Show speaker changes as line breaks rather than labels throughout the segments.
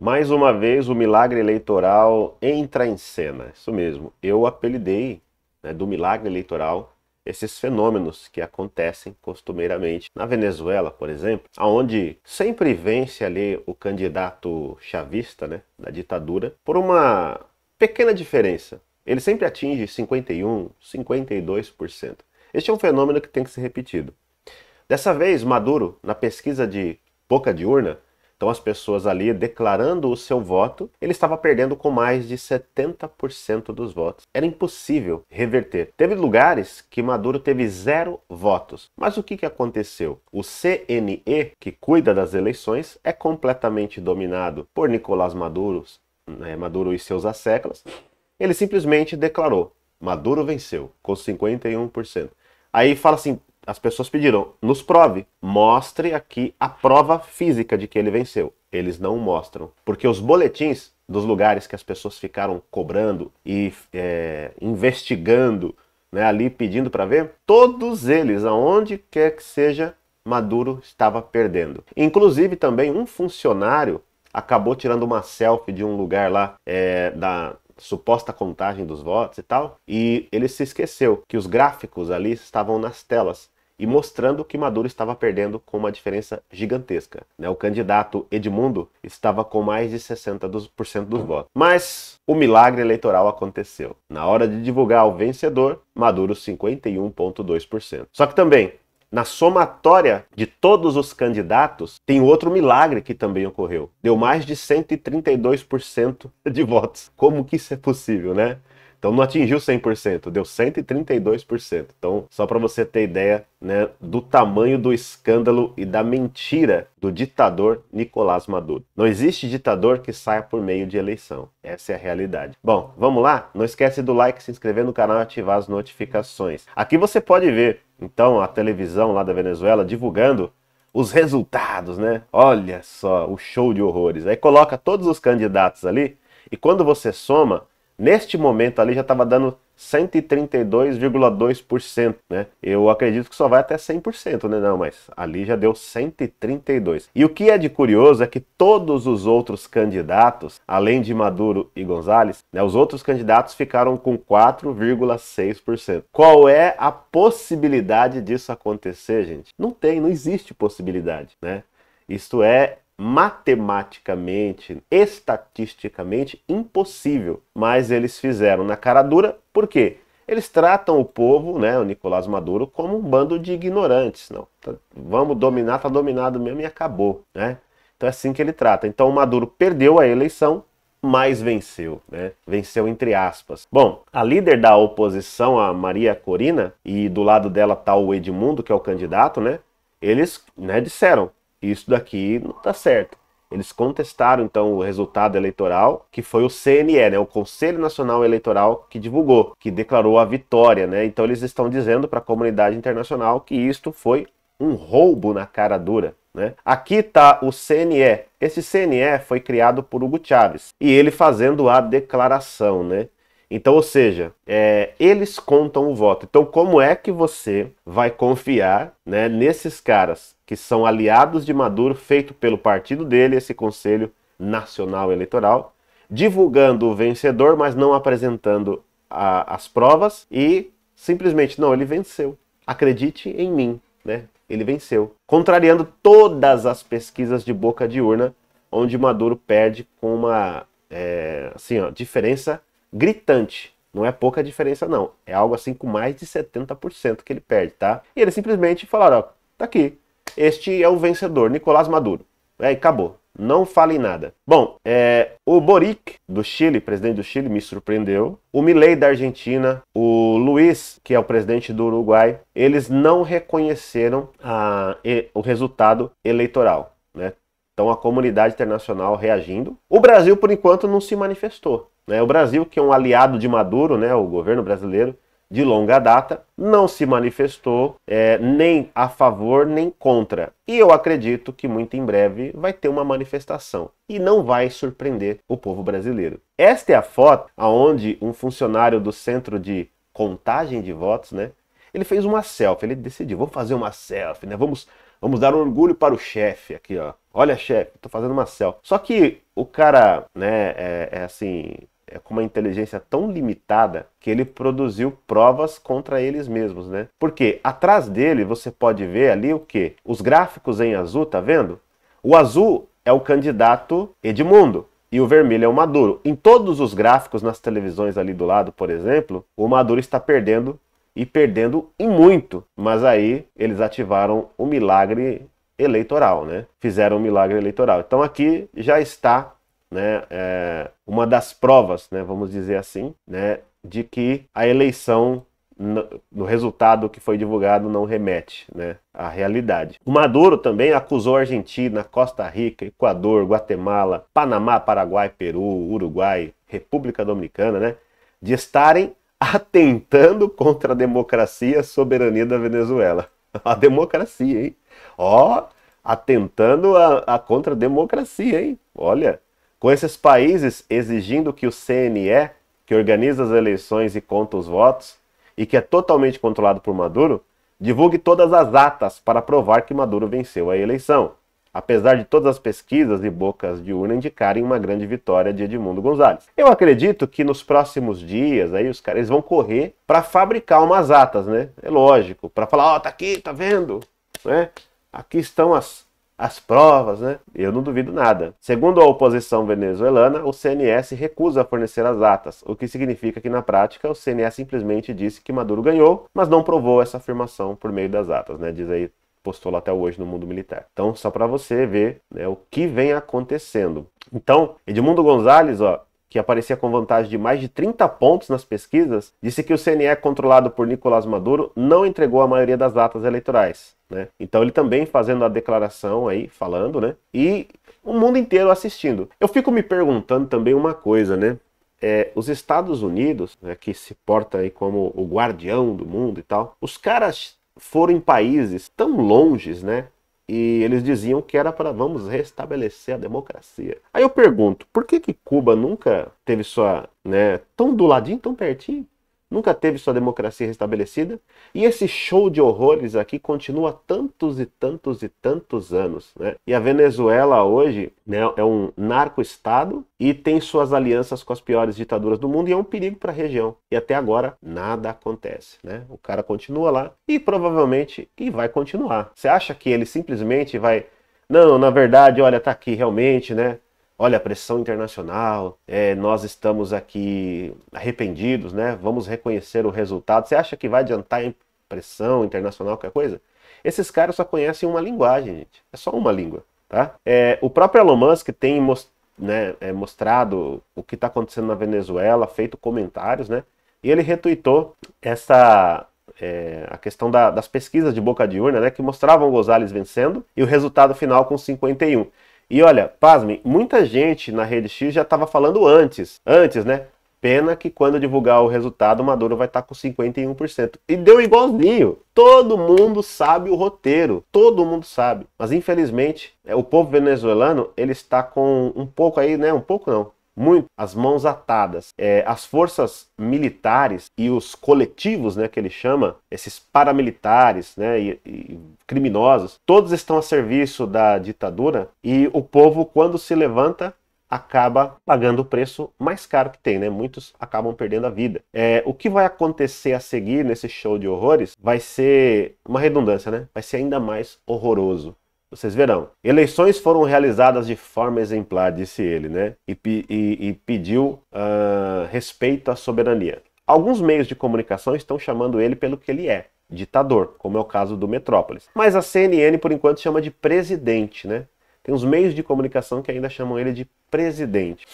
Mais uma vez, o milagre eleitoral entra em cena. Isso mesmo, eu apelidei né, do milagre eleitoral esses fenômenos que acontecem costumeiramente na Venezuela, por exemplo, aonde sempre vence ali o candidato chavista, né, da ditadura, por uma pequena diferença. Ele sempre atinge 51, 52%. Este é um fenômeno que tem que ser repetido. Dessa vez, Maduro, na pesquisa de boca de urna, então, as pessoas ali declarando o seu voto, ele estava perdendo com mais de 70% dos votos. Era impossível reverter. Teve lugares que Maduro teve zero votos. Mas o que, que aconteceu? O CNE, que cuida das eleições, é completamente dominado por Nicolás Maduro, né, Maduro e seus asseclas. Ele simplesmente declarou: Maduro venceu, com 51%. Aí fala assim: as pessoas pediram, nos prove, mostre aqui a prova física de que ele venceu. Eles não mostram, porque os boletins dos lugares que as pessoas ficaram cobrando e é, investigando, né, ali pedindo para ver, todos eles, aonde quer que seja, Maduro estava perdendo. Inclusive também um funcionário acabou tirando uma selfie de um lugar lá é, da suposta contagem dos votos e tal, e ele se esqueceu que os gráficos ali estavam nas telas e mostrando que Maduro estava perdendo com uma diferença gigantesca. Né? O candidato Edmundo estava com mais de 60% dos, dos votos. Mas o milagre eleitoral aconteceu. Na hora de divulgar o vencedor, Maduro 51,2%. Só que também na somatória de todos os candidatos, tem outro milagre que também ocorreu. Deu mais de 132% de votos. Como que isso é possível, né? Então não atingiu 100%, deu 132%. Então, só para você ter ideia né, do tamanho do escândalo e da mentira do ditador Nicolás Maduro. Não existe ditador que saia por meio de eleição. Essa é a realidade. Bom, vamos lá? Não esquece do like, se inscrever no canal e ativar as notificações. Aqui você pode ver, então, a televisão lá da Venezuela divulgando os resultados, né? Olha só, o show de horrores. Aí coloca todos os candidatos ali e quando você soma, neste momento ali já estava dando 132,2%, né? Eu acredito que só vai até 100%, né? Não, mas ali já deu 132. E o que é de curioso é que todos os outros candidatos, além de Maduro e Gonzalez, né, os outros candidatos ficaram com 4,6%. Qual é a possibilidade disso acontecer, gente? Não tem, não existe possibilidade, né? Isto é matematicamente, estatisticamente impossível, mas eles fizeram na cara dura, por quê? Eles tratam o povo, né, o Nicolás Maduro, como um bando de ignorantes, não. Tá, vamos dominar, tá dominado mesmo e acabou, né? Então é assim que ele trata. Então o Maduro perdeu a eleição, mas venceu, né? Venceu entre aspas. Bom, a líder da oposição, a Maria Corina, e do lado dela tá o Edmundo, que é o candidato, né? Eles, né, disseram: isso daqui não está certo. Eles contestaram então o resultado eleitoral, que foi o CNE, né, o Conselho Nacional Eleitoral, que divulgou, que declarou a vitória, né? Então eles estão dizendo para a comunidade internacional que isto foi um roubo na cara dura, né? Aqui está o CNE. Esse CNE foi criado por Hugo Chávez e ele fazendo a declaração, né? Então, ou seja, é, eles contam o voto. Então, como é que você vai confiar né, nesses caras que são aliados de Maduro, feito pelo partido dele, esse Conselho Nacional Eleitoral, divulgando o vencedor, mas não apresentando a, as provas e simplesmente, não, ele venceu. Acredite em mim, né? Ele venceu. Contrariando todas as pesquisas de boca de urna, onde Maduro perde com uma é, assim, ó, diferença gritante. Não é pouca diferença, não. É algo assim com mais de 70% que ele perde, tá? E eles simplesmente falaram: ó, tá aqui. Este é o vencedor, Nicolás Maduro. É, e acabou. Não em nada. Bom, é, o Boric do Chile, presidente do Chile, me surpreendeu. O Milei da Argentina, o Luiz, que é o presidente do Uruguai, eles não reconheceram a, ah, o resultado eleitoral. Então a comunidade internacional reagindo. O Brasil, por enquanto, não se manifestou. Né? O Brasil, que é um aliado de Maduro, né? o governo brasileiro, de longa data, não se manifestou é, nem a favor nem contra. E eu acredito que muito em breve vai ter uma manifestação e não vai surpreender o povo brasileiro. Esta é a foto aonde um funcionário do centro de contagem de votos, né? Ele fez uma selfie, ele decidiu, vou fazer uma selfie, né? Vamos Vamos dar orgulho para o chefe aqui, ó. Olha, chefe, estou fazendo uma selfie. Só que o cara, né, é, é assim, é com uma inteligência tão limitada que ele produziu provas contra eles mesmos, né? Porque atrás dele você pode ver ali o que? Os gráficos em azul, tá vendo? O azul é o candidato Edmundo e o vermelho é o Maduro. Em todos os gráficos nas televisões ali do lado, por exemplo, o Maduro está perdendo e perdendo e muito. Mas aí eles ativaram o milagre eleitoral, né? Fizeram o um milagre eleitoral. Então aqui já está né, é, uma das provas, né, vamos dizer assim, né, de que a eleição no resultado que foi divulgado não remete né, à realidade. O Maduro também acusou Argentina, Costa Rica, Equador, Guatemala, Panamá, Paraguai, Peru, Uruguai, República Dominicana, né, de estarem atentando contra a democracia e a soberania da Venezuela. A democracia, hein? Ó, atentando a, a contra a democracia, hein? Olha, com esses países exigindo que o CNE, que organiza as eleições e conta os votos, e que é totalmente controlado por Maduro, divulgue todas as atas para provar que Maduro venceu a eleição apesar de todas as pesquisas e bocas de urna indicarem uma grande vitória de Edmundo Gonzalez. Eu acredito que nos próximos dias aí os caras vão correr para fabricar umas atas, né? É lógico, para falar, ó, oh, tá aqui, tá vendo, né? Aqui estão as as provas, né? Eu não duvido nada. Segundo a oposição venezuelana, o CNS recusa fornecer as atas, o que significa que na prática o CNS simplesmente disse que Maduro ganhou, mas não provou essa afirmação por meio das atas, né? Diz aí lá até hoje no mundo militar. Então, só para você ver né, o que vem acontecendo. Então, Edmundo Gonzalez, ó, que aparecia com vantagem de mais de 30 pontos nas pesquisas, disse que o CNE controlado por Nicolás Maduro não entregou a maioria das datas eleitorais. Né? Então ele também fazendo a declaração aí, falando, né? E o mundo inteiro assistindo. Eu fico me perguntando também uma coisa, né? É, os Estados Unidos, né, que se porta aí como o guardião do mundo e tal, os caras foram em países tão longes, né? E eles diziam que era para vamos restabelecer a democracia. Aí eu pergunto, por que que Cuba nunca teve sua, né, tão do ladinho, tão pertinho? nunca teve sua democracia restabelecida, e esse show de horrores aqui continua há tantos e tantos e tantos anos. Né? E a Venezuela hoje né, é um narco-estado e tem suas alianças com as piores ditaduras do mundo e é um perigo para a região. E até agora nada acontece. Né? O cara continua lá e provavelmente e vai continuar. Você acha que ele simplesmente vai. Não, na verdade, olha, tá aqui realmente, né? olha a pressão internacional, é, nós estamos aqui arrependidos, né? Vamos reconhecer o resultado. Você acha que vai adiantar a pressão internacional, qualquer coisa? Esses caras só conhecem uma linguagem, gente. É só uma língua, tá? É, o próprio Elon Musk tem most, né, é, mostrado o que está acontecendo na Venezuela, feito comentários, né? E ele retuitou essa é, a questão da, das pesquisas de boca de urna, né, que mostravam o Gonzalez vencendo e o resultado final com 51. E olha, pasmem, muita gente na rede X já estava falando antes, antes, né? Pena que quando divulgar o resultado, Maduro vai estar tá com 51%. E deu igualzinho. Todo mundo sabe o roteiro. Todo mundo sabe. Mas infelizmente, é, o povo venezuelano, ele está com um pouco aí, né? Um pouco não muito as mãos atadas. É, as forças militares e os coletivos, né, que ele chama, esses paramilitares né, e, e criminosos, todos estão a serviço da ditadura e o povo, quando se levanta, acaba pagando o preço mais caro que tem, né? Muitos acabam perdendo a vida. É, o que vai acontecer a seguir nesse show de horrores vai ser uma redundância, né? Vai ser ainda mais horroroso vocês verão. Eleições foram realizadas de forma exemplar, disse ele, né? E, e, e pediu uh, respeito à soberania. Alguns meios de comunicação estão chamando ele pelo que ele é, ditador, como é o caso do Metrópolis. Mas a CNN, por enquanto, chama de presidente, né? Tem uns meios de comunicação que ainda chamam ele de presidente.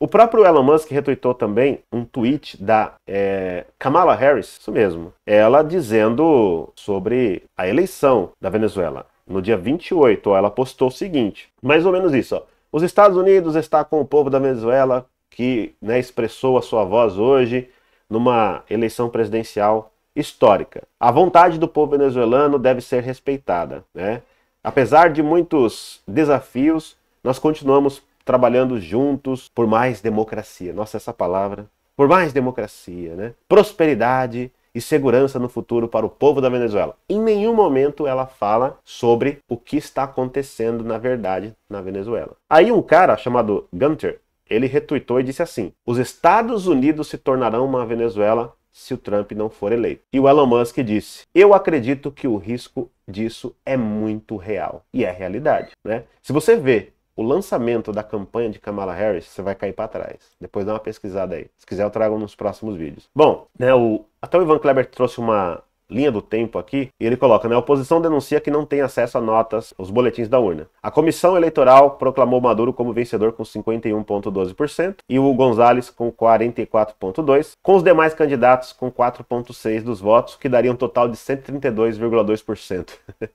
O próprio Elon Musk retuitou também um tweet da é, Kamala Harris, isso mesmo, ela dizendo sobre a eleição da Venezuela no dia 28, ó, ela postou o seguinte, mais ou menos isso, ó, os Estados Unidos está com o povo da Venezuela que né, expressou a sua voz hoje numa eleição presidencial histórica. A vontade do povo venezuelano deve ser respeitada. Né? Apesar de muitos desafios, nós continuamos trabalhando juntos por mais democracia. Nossa, essa palavra. Por mais democracia, né? Prosperidade e segurança no futuro para o povo da Venezuela. Em nenhum momento ela fala sobre o que está acontecendo na verdade na Venezuela. Aí um cara chamado Gunter, ele retuitou e disse assim: "Os Estados Unidos se tornarão uma Venezuela se o Trump não for eleito. E o Elon Musk disse: Eu acredito que o risco disso é muito real. E é realidade, né? Se você vê o lançamento da campanha de Kamala Harris, você vai cair para trás. Depois dá uma pesquisada aí. Se quiser, eu trago nos próximos vídeos. Bom, né, o, até o Ivan Kleber trouxe uma linha do tempo aqui, e ele coloca, né, a oposição denuncia que não tem acesso a notas, os boletins da urna. A comissão eleitoral proclamou Maduro como vencedor com 51,12% e o Gonzalez com 44,2%, com os demais candidatos com 4,6% dos votos, que daria um total de 132,2%.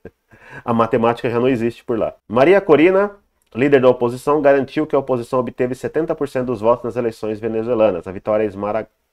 a matemática já não existe por lá. Maria Corina o líder da oposição garantiu que a oposição obteve 70% dos votos nas eleições venezuelanas. A vitória é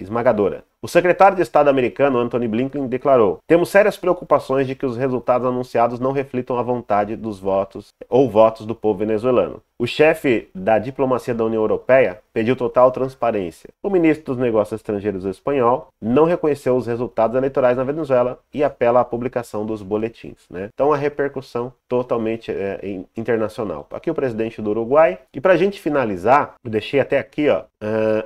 esmagadora. O secretário de Estado americano Anthony Blinken declarou: "Temos sérias preocupações de que os resultados anunciados não reflitam a vontade dos votos ou votos do povo venezuelano". O chefe da diplomacia da União Europeia pediu total transparência. O ministro dos Negócios Estrangeiros espanhol não reconheceu os resultados eleitorais na Venezuela e apela à publicação dos boletins. Né? Então a repercussão totalmente é, internacional. Aqui o presidente do Uruguai. E para a gente finalizar, eu deixei até aqui ó, uh,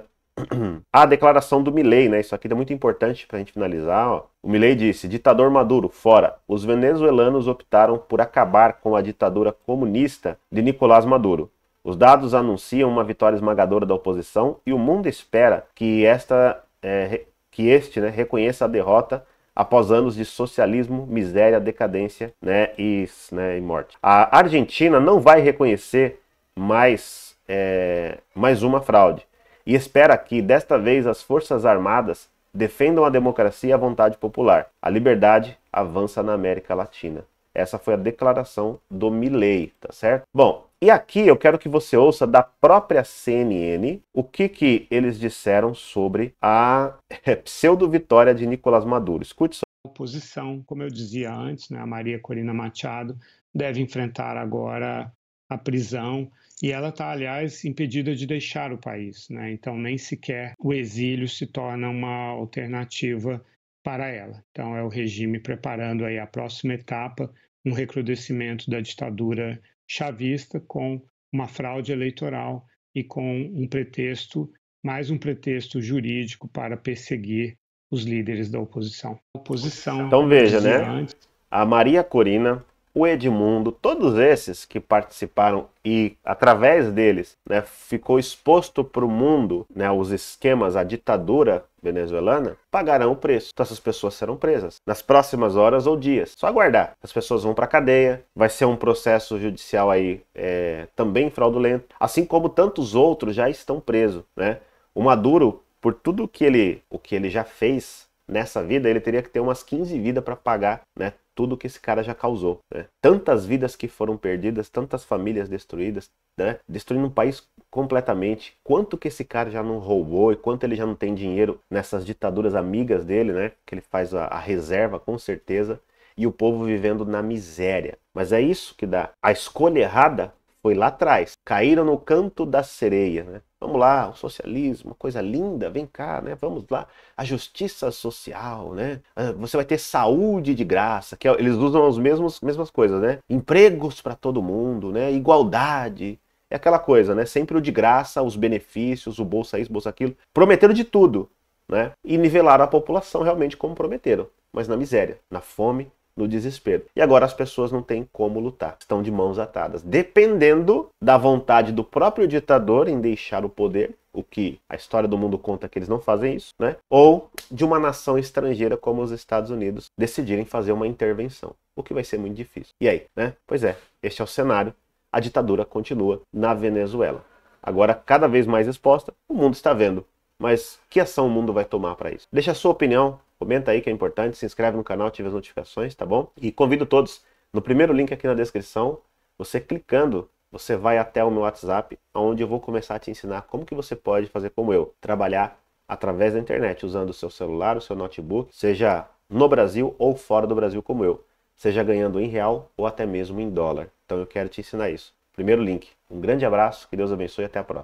a declaração do Milley, né? Isso aqui é muito importante para a gente finalizar. Ó. O Milley disse: ditador Maduro, fora. Os venezuelanos optaram por acabar com a ditadura comunista de Nicolás Maduro. Os dados anunciam uma vitória esmagadora da oposição e o mundo espera que esta, é, que este, né, reconheça a derrota após anos de socialismo, miséria, decadência, né, e, né, e morte. A Argentina não vai reconhecer mais é, mais uma fraude e espera que, desta vez, as Forças Armadas defendam a democracia e a vontade popular. A liberdade avança na América Latina. Essa foi a declaração do Milley, tá certo? Bom, e aqui eu quero que você ouça da própria CNN o que, que eles disseram sobre a eh, pseudo-vitória de Nicolás Maduro. Escute só. A oposição, como eu dizia antes, né, a Maria Corina Machado deve enfrentar agora a prisão e ela está, aliás, impedida de deixar o país, né? então nem sequer o exílio se torna uma alternativa para ela. Então é o regime preparando aí a próxima etapa, um recrudescimento da ditadura chavista com uma fraude eleitoral e com um pretexto, mais um pretexto jurídico para perseguir os líderes da oposição. oposição então veja, né? A Maria Corina o Edmundo, todos esses que participaram e através deles né, ficou exposto para o mundo né, os esquemas, a ditadura venezuelana, pagarão o preço. Então essas pessoas serão presas nas próximas horas ou dias. Só aguardar. As pessoas vão para a cadeia, vai ser um processo judicial aí é, também fraudulento, assim como tantos outros já estão presos. Né? O Maduro, por tudo que ele, o que ele já fez nessa vida, ele teria que ter umas 15 vidas para pagar né, tudo que esse cara já causou. Né? Tantas vidas que foram perdidas, tantas famílias destruídas, né? destruindo um país completamente. Quanto que esse cara já não roubou e quanto ele já não tem dinheiro nessas ditaduras amigas dele, né? que ele faz a, a reserva com certeza, e o povo vivendo na miséria. Mas é isso que dá. A escolha errada foi lá atrás. Caíram no canto da sereia. Né? Vamos lá, o socialismo, coisa linda, vem cá, né? Vamos lá. A justiça social, né? Ah, você vai ter saúde de graça, que é, eles usam as mesmas, mesmas coisas, né? Empregos para todo mundo, né? Igualdade. É aquela coisa, né? Sempre o de graça, os benefícios, o bolsa isso, bolsa aquilo. Prometeram de tudo, né? E nivelaram a população realmente como prometeram, mas na miséria, na fome, no desespero. E agora as pessoas não têm como lutar, estão de mãos atadas, dependendo da vontade do próprio ditador em deixar o poder, o que a história do mundo conta que eles não fazem isso, né? Ou de uma nação estrangeira como os Estados Unidos decidirem fazer uma intervenção, o que vai ser muito difícil. E aí, né? Pois é, este é o cenário. A ditadura continua na Venezuela. Agora cada vez mais exposta, o mundo está vendo. Mas que ação o mundo vai tomar para isso? Deixa a sua opinião Comenta aí que é importante, se inscreve no canal, ative as notificações, tá bom? E convido todos, no primeiro link aqui na descrição, você clicando, você vai até o meu WhatsApp, onde eu vou começar a te ensinar como que você pode fazer como eu, trabalhar através da internet, usando o seu celular, o seu notebook, seja no Brasil ou fora do Brasil como eu, seja ganhando em real ou até mesmo em dólar. Então eu quero te ensinar isso. Primeiro link. Um grande abraço, que Deus abençoe e até a próxima.